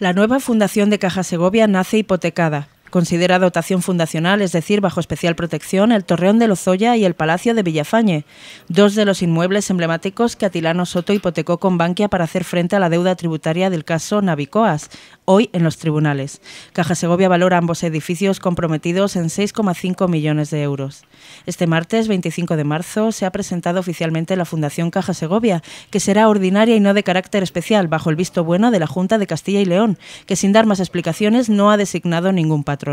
La nueva fundación de Caja Segovia nace hipotecada, Considera dotación fundacional, es decir, bajo especial protección, el Torreón de Lozoya y el Palacio de Villafañe, dos de los inmuebles emblemáticos que Atilano Soto hipotecó con Bankia para hacer frente a la deuda tributaria del caso Navicoas, hoy en los tribunales. Caja Segovia valora ambos edificios comprometidos en 6,5 millones de euros. Este martes, 25 de marzo, se ha presentado oficialmente la Fundación Caja Segovia, que será ordinaria y no de carácter especial, bajo el visto bueno de la Junta de Castilla y León, que sin dar más explicaciones no ha designado ningún patrón.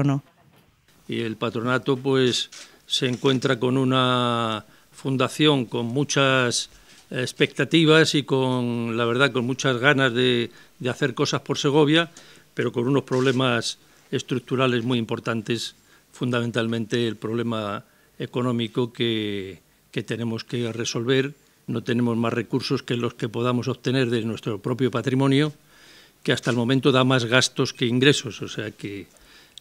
Y el patronato pues se encuentra con una fundación con muchas expectativas y con la verdad con muchas ganas de, hacer cosas por Segovia, pero con unos problemas estructurales muy importantes, fundamentalmente el problema económico que tenemos que resolver. No tenemos más recursos que los que podamos obtener de nuestro propio patrimonio, que hasta el momento da más gastos que ingresos. O sea que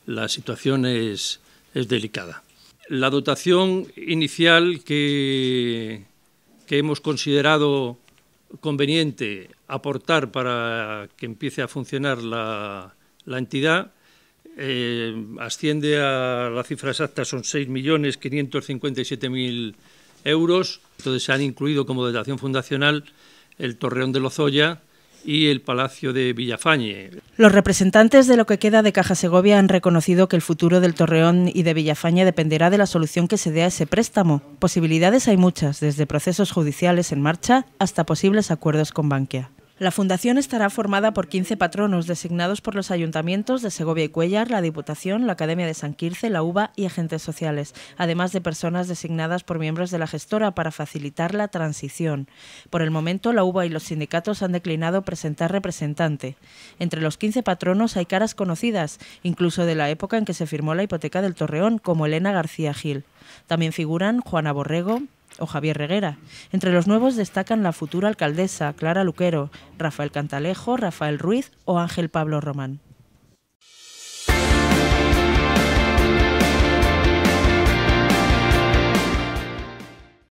la situación es, delicada. La dotación inicial que, hemos considerado conveniente aportar para que empiece a funcionar la, entidad eh, asciende a la cifra exacta, son 6.557.000 euros. Entonces se han incluido como dotación fundacional el Torreón de Lozoya, y el Palacio de Villafañe. Los representantes de lo que queda de Caja Segovia han reconocido que el futuro del Torreón y de Villafañe dependerá de la solución que se dé a ese préstamo. Posibilidades hay muchas, desde procesos judiciales en marcha hasta posibles acuerdos con Bankia. La fundación estará formada por 15 patronos designados por los ayuntamientos de Segovia y Cuellar, la Diputación, la Academia de San Quirce, la UBA y agentes sociales, además de personas designadas por miembros de la gestora para facilitar la transición. Por el momento, la UBA y los sindicatos han declinado presentar representante. Entre los 15 patronos hay caras conocidas, incluso de la época en que se firmó la hipoteca del Torreón, como Elena García Gil. También figuran Juana Borrego, o Javier Reguera. Entre los nuevos destacan la futura alcaldesa Clara Luquero, Rafael Cantalejo, Rafael Ruiz o Ángel Pablo Román.